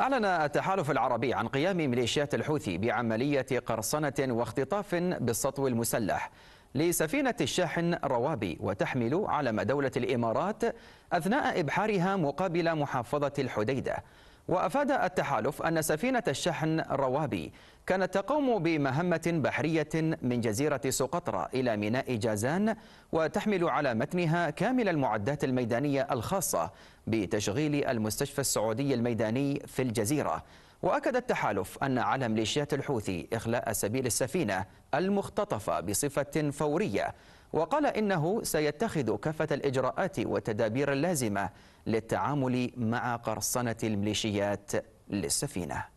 أعلن التحالف العربي عن قيام ميليشيات الحوثي بعملية قرصنة واختطاف بالسطو المسلح لسفينة الشاحن روابي وتحمل علم دولة الإمارات أثناء إبحارها مقابل محافظة الحديدة وأفاد التحالف أن سفينة الشحن روابي كانت تقوم بمهمة بحرية من جزيرة سقطرى إلى ميناء جازان وتحمل على متنها كامل المعدات الميدانية الخاصة بتشغيل المستشفى السعودي الميداني في الجزيرة وأكد التحالف أن على ميليشيات الحوثي إخلاء سبيل السفينة المختطفة بصفة فورية وقال إنه سيتخذ كافة الإجراءات والتدابير اللازمة للتعامل مع قرصنة الميليشيات للسفينه